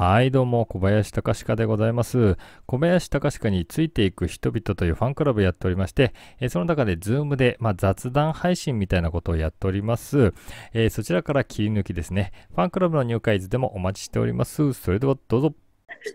はい、どうも、小林隆史でございます。小林隆史についていく人々というファンクラブやっておりまして、えその中で Zoom で、まあ、雑談配信みたいなことをやっております、えー、そちらから切り抜きですね。ファンクラブの入会図でもお待ちしております。それではどうぞ。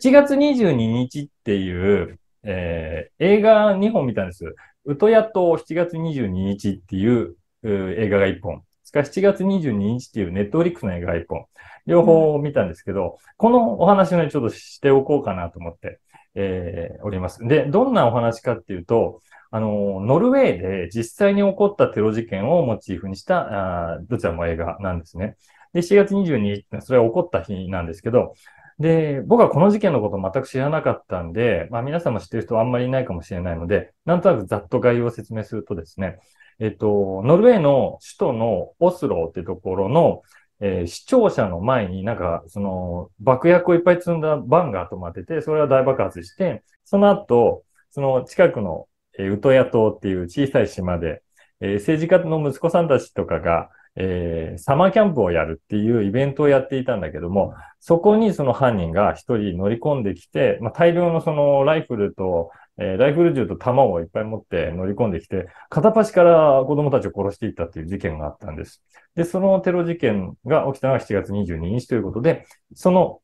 7月22日っていう、えー、映画2本見たんです。ウトヤと7月22日っていう映画が1本。が7月22日っていうネットフリックスの映画コ本、両方見たんですけど、このお話をね、ちょっとしておこうかなと思って、えー、おります。で、どんなお話かっていうと、あの、ノルウェーで実際に起こったテロ事件をモチーフにした、あどちらも映画なんですね。で、7月22日それは起こった日なんですけど、で、僕はこの事件のことを全く知らなかったんで、まあ皆さんも知ってる人はあんまりいないかもしれないので、なんとなくざっと概要を説明するとですね、えっと、ノルウェーの首都のオスローってところの、えー、視聴者の前になんか、その、爆薬をいっぱい積んだバンが止まってて、それは大爆発して、その後、その近くの、えー、ウトヤ島っていう小さい島で、えー、政治家の息子さんたちとかが、えー、サマーキャンプをやるっていうイベントをやっていたんだけども、そこにその犯人が一人乗り込んできて、まあ、大量のそのライフルと、えー、ライフル銃と弾をいっぱい持って乗り込んできて、片っ端から子供たちを殺していったっていう事件があったんです。で、そのテロ事件が起きたのが7月22日ということで、その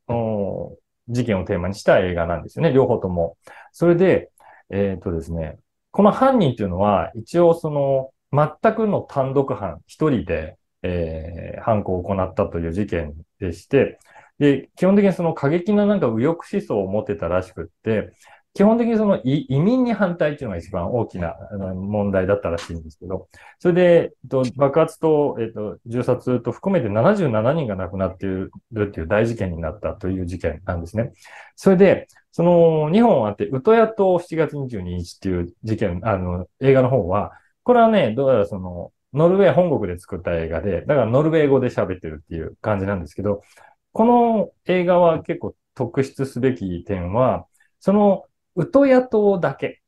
事件をテーマにした映画なんですよね、両方とも。それで、えー、っとですね、この犯人っていうのは、一応その、全くの単独犯、一人で、えー、犯行を行ったという事件でして、で、基本的にその過激ななんか右翼思想を持ってたらしくって、基本的にその移民に反対っていうのが一番大きな問題だったらしいんですけど、それで、えっと、爆発と、えっと、銃殺と含めて77人が亡くなっているっていう大事件になったという事件なんですね。それで、その2本あって、ウトヤと7月22日っていう事件、あの、映画の方は、これはね、どうやらその、ノルウェー本国で作った映画で、だからノルウェー語で喋ってるっていう感じなんですけど、この映画は結構特筆すべき点は、そのウトヤ島だけ、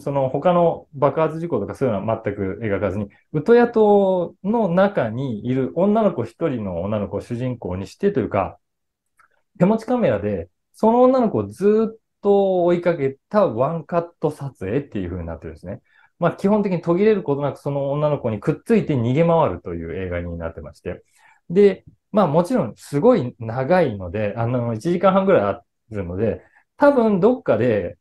その他の爆発事故とかそういうのは全く描かずに、ウトヤ島の中にいる女の子一人の女の子を主人公にしてというか、手持ちカメラでその女の子をずっと追いかけたワンカット撮影っていう風になってるんですね。まあ、基本的に途切れることなくその女の子にくっついて逃げ回るという映画になってまして。で、まあもちろんすごい長いので、あの、1時間半ぐらいあるので、多分どっかで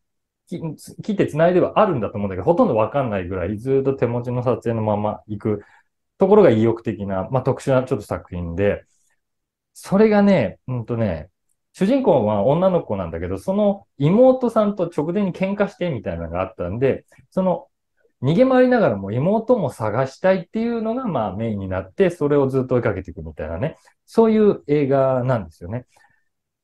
切って繋いではあるんだと思うんだけど、ほとんどわかんないぐらいずっと手持ちの撮影のまま行くところが意欲的な、まあ特殊なちょっと作品で、それがね、うんとね、主人公は女の子なんだけど、その妹さんと直前に喧嘩してみたいなのがあったんで、その逃げ回りながらも妹も探したいっていうのがまあメインになって、それをずっと追いかけていくみたいなね。そういう映画なんですよね。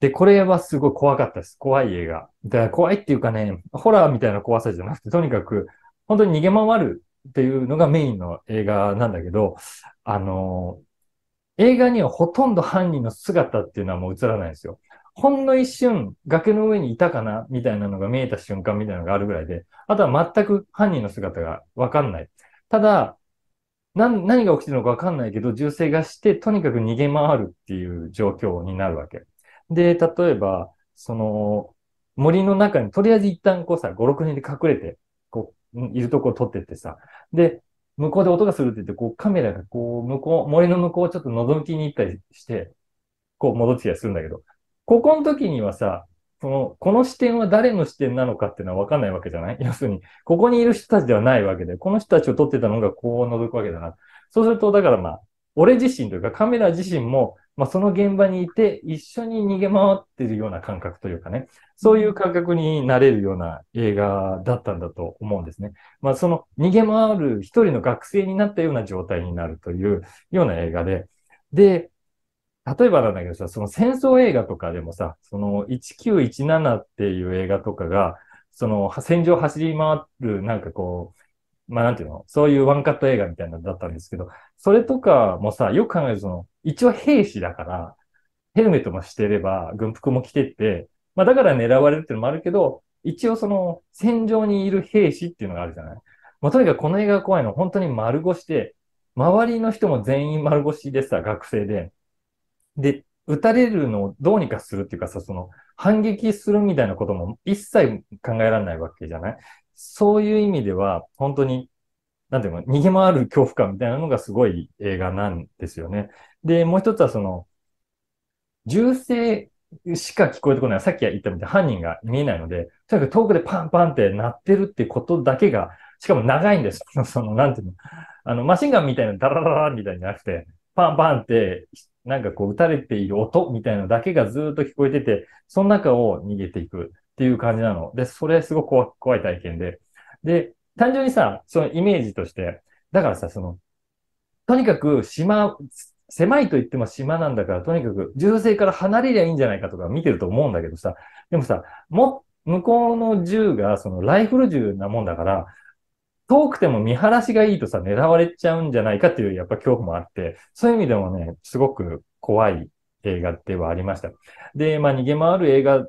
で、これはすごい怖かったです。怖い映画。ら怖いっていうかね、ホラーみたいな怖さじゃなくて、とにかく、本当に逃げ回るっていうのがメインの映画なんだけど、あのー、映画にはほとんど犯人の姿っていうのはもう映らないんですよ。ほんの一瞬、崖の上にいたかなみたいなのが見えた瞬間みたいなのがあるぐらいで、あとは全く犯人の姿がわかんない。ただ、何が起きてるのかわかんないけど、銃声がして、とにかく逃げ回るっていう状況になるわけ。で、例えば、その、森の中に、とりあえず一旦こうさ、5、6人で隠れて、こう、いるとこを撮ってってさ、で、向こうで音がするって言って、こうカメラがこう、向こう、森の向こうをちょっと覗きに行ったりして、こう戻ってきたりするんだけど、ここの時にはさ、の、この視点は誰の視点なのかっていうのは分かんないわけじゃない 要するに、ここにいる人たちではないわけで、この人たちを撮ってたのがこう覗くわけだな。そうすると、だからまあ、俺自身というかカメラ自身も、まあ、その現場にいて一緒に逃げ回ってるような感覚というかね、そういう感覚になれるような映画だったんだと思うんですね。まあ、その逃げ回る一人の学生になったような状態になるというような映画で、で、例えばなんだけどさ、その戦争映画とかでもさ、その1917っていう映画とかが、その戦場走り回る、なんかこう、まあなんていうの、そういうワンカット映画みたいなのだったんですけど、それとかもさ、よく考えるとその、一応兵士だから、ヘルメットもしてれば、軍服も着てって、まあだから狙われるっていうのもあるけど、一応その戦場にいる兵士っていうのがあるじゃない。まあとにかくこの映画が怖いのは本当に丸腰で、周りの人も全員丸腰でさ、学生で、で、打たれるのをどうにかするっていうかさ、その、反撃するみたいなことも一切考えられないわけじゃないそういう意味では、本当に、なんていうの、逃げ回る恐怖感みたいなのがすごい映画なんですよね。で、もう一つはその、銃声しか聞こえてこない。さっき言ったみたいに犯人が見えないので、とにかく遠くでパンパンって鳴ってるってことだけが、しかも長いんです。その、なんていうの、あの、マシンガンみたいなダラララみたいになくて、パンパンってなんかこう、撃たれている音みたいなのだけがずっと聞こえてて、その中を逃げていくっていう感じなの。で、それすごく怖怖い体験で。で、単純にさ、そのイメージとして、だからさ、その、とにかく島、狭いと言っても島なんだから、とにかく銃声から離れりゃいいんじゃないかとか見てると思うんだけどさ、でもさ、も、向こうの銃がそのライフル銃なもんだから、遠くても見晴らしがいいとさ、狙われちゃうんじゃないかっていう、やっぱ恐怖もあって、そういう意味でもね、すごく怖い映画ではありました。で、まあ逃げ回る映画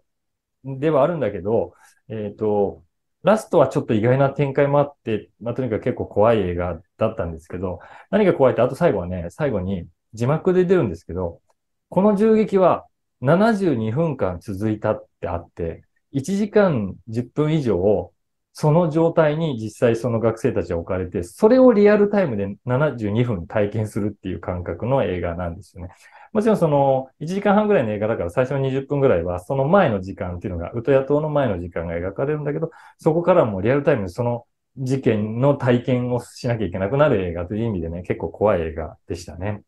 ではあるんだけど、えっ、ー、と、ラストはちょっと意外な展開もあって、まあとにかく結構怖い映画だったんですけど、何が怖いって、あと最後はね、最後に字幕で出るんですけど、この銃撃は72分間続いたってあって、1時間10分以上をその状態に実際その学生たちは置かれて、それをリアルタイムで72分体験するっていう感覚の映画なんですよね。もちろんその1時間半ぐらいの映画だから最初の20分ぐらいはその前の時間っていうのが、ウトヤ島の前の時間が描かれるんだけど、そこからもリアルタイムでその事件の体験をしなきゃいけなくなる映画という意味でね、結構怖い映画でしたね。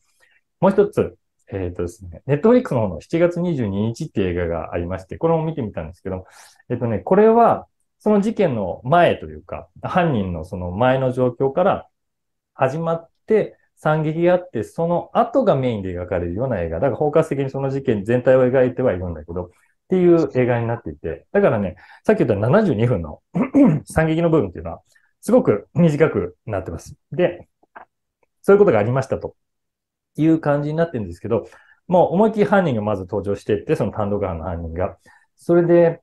もう一つ、えっ、ー、とですね、ネットフリックスの方の7月22日っていう映画がありまして、これも見てみたんですけど、えっ、ー、とね、これはその事件の前というか、犯人のその前の状況から始まって、惨劇があって、その後がメインで描かれるような映画。だから包括的にその事件全体を描いてはいるんだけど、っていう映画になっていて。だからね、さっき言った72分の 惨劇の部分っていうのは、すごく短くなってます。で、そういうことがありましたという感じになってるんですけど、もう思いっきり犯人がまず登場していって、その単独犯の犯人が。それで、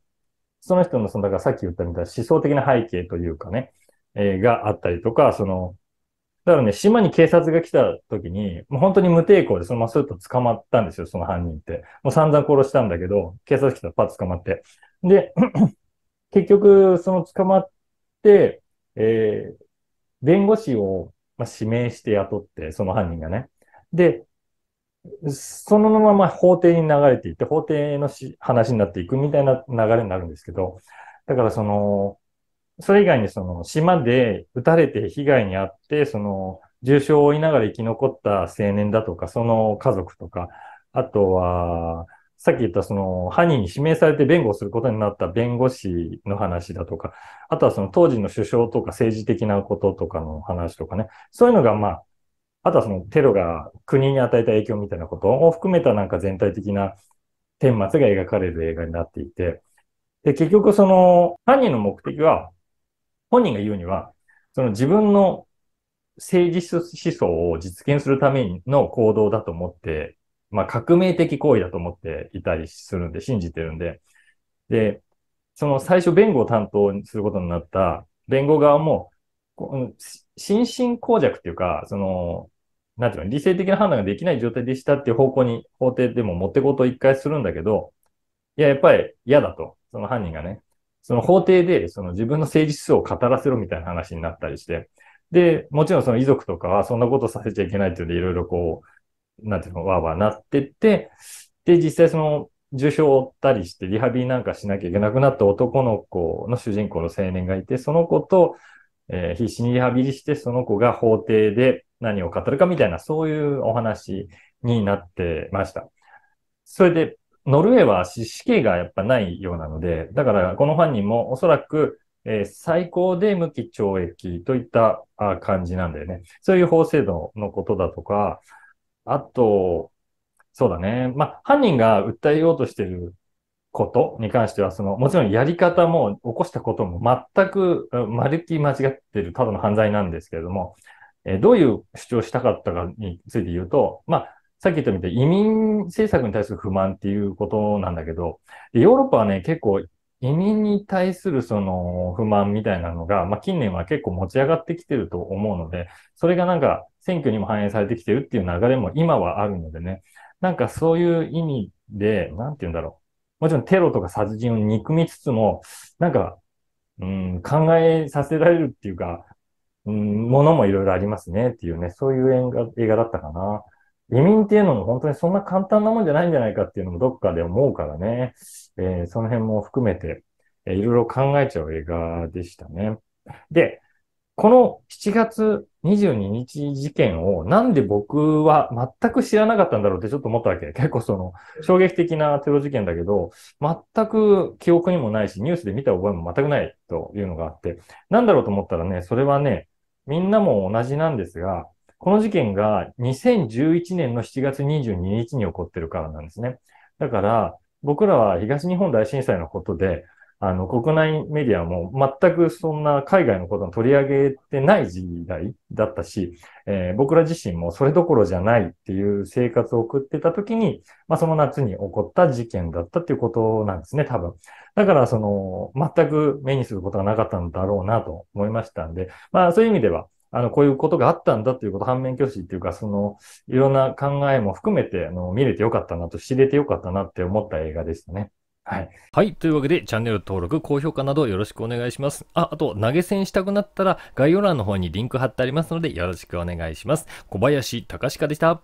その人の、その、だからさっき言ったみたいな思想的な背景というかね、えー、があったりとか、その、だからね、島に警察が来た時に、もう本当に無抵抗でそのまますぐと捕まったんですよ、その犯人って。もう散々殺したんだけど、警察来たらパッと捕まって。で、結局、その捕まって、えー、弁護士を、まあ、指名して雇って、その犯人がね。で、そのまま法廷に流れていって、法廷の話になっていくみたいな流れになるんですけど、だからその、それ以外にその島で撃たれて被害に遭って、その重傷を負いながら生き残った青年だとか、その家族とか、あとは、さっき言ったその犯人に指名されて弁護することになった弁護士の話だとか、あとはその当時の首相とか政治的なこととかの話とかね、そういうのがまああとはそのテロが国に与えた影響みたいなことを含めたなんか全体的な顛末が描かれる映画になっていて、で、結局その犯人の目的は、本人が言うには、その自分の政治思想を実現するための行動だと思って、まあ革命的行為だと思っていたりするんで、信じてるんで、で、その最初弁護を担当することになった弁護側も、心神耗弱っていうか、そのなんていうの、理性的な判断ができない状態でしたっていう方向に法廷でも持ってこうと一回するんだけど、いや、やっぱり嫌だと、その犯人がね、その法廷でその自分の誠実を語らせろみたいな話になったりして、で、もちろんその遺族とかはそんなことさせちゃいけないっていうので、いろいろこう、なんていうの、わーわーなってって、で、実際その受傷を負ったりして、リハビリなんかしなきゃいけなくなった男の子の主人公の青年がいて、その子と、えー、必死にリハビリして、その子が法廷で何を語るかみたいな、そういうお話になってました。それで、ノルウェーは死刑がやっぱないようなので、だからこの犯人もおそらく、えー、最高で無期懲役といった感じなんだよね。そういう法制度のことだとか、あと、そうだね。まあ、犯人が訴えようとしてることに関しては、その、もちろんやり方も起こしたことも全く、まるっきり間違ってるただの犯罪なんですけれども、えどういう主張したかったかについて言うと、まあ、さっき言ったみたいに移民政策に対する不満っていうことなんだけど、ヨーロッパはね、結構移民に対するその不満みたいなのが、まあ、近年は結構持ち上がってきてると思うので、それがなんか選挙にも反映されてきてるっていう流れも今はあるのでね、なんかそういう意味で、なんて言うんだろう。もちろんテロとか殺人を憎みつつも、なんか、うん、考えさせられるっていうか、うん、ものもいろいろありますねっていうね、そういう映画映画だったかな。移民っていうのも本当にそんな簡単なもんじゃないんじゃないかっていうのもどっかで思うからね、えー、その辺も含めて、えいろいろ考えちゃう映画でしたね。で、この7月22日事件をなんで僕は全く知らなかったんだろうってちょっと思ったわけ。結構その衝撃的なテロ事件だけど、全く記憶にもないし、ニュースで見た覚えも全くないというのがあって、なんだろうと思ったらね、それはね、みんなも同じなんですが、この事件が2011年の7月22日に起こってるからなんですね。だから、僕らは東日本大震災のことで、あの、国内メディアも全くそんな海外のことを取り上げてない時代だったし、えー、僕ら自身もそれどころじゃないっていう生活を送ってた時に、まあ、その夏に起こった事件だったっていうことなんですね、多分。だから、その、全く目にすることがなかったんだろうなと思いましたんで、まあ、そういう意味では、あの、こういうことがあったんだということ、反面教師っていうか、その、いろんな考えも含めて、あの、見れてよかったなと、知れてよかったなって思った映画でしたね。はい。はい。というわけで、チャンネル登録、高評価などよろしくお願いします。あ、あと、投げ銭したくなったら、概要欄の方にリンク貼ってありますので、よろしくお願いします。小林隆でした。